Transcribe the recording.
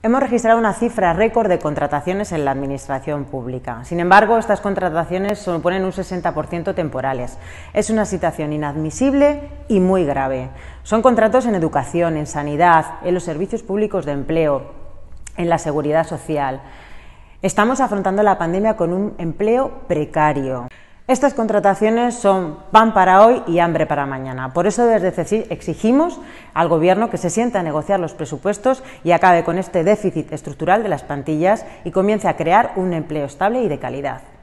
Hemos registrado una cifra récord de contrataciones en la Administración Pública. Sin embargo, estas contrataciones suponen un 60% temporales. Es una situación inadmisible y muy grave. Son contratos en educación, en sanidad, en los servicios públicos de empleo, en la seguridad social. Estamos afrontando la pandemia con un empleo precario. Estas contrataciones son pan para hoy y hambre para mañana. Por eso desde exigimos al Gobierno que se sienta a negociar los presupuestos y acabe con este déficit estructural de las plantillas y comience a crear un empleo estable y de calidad.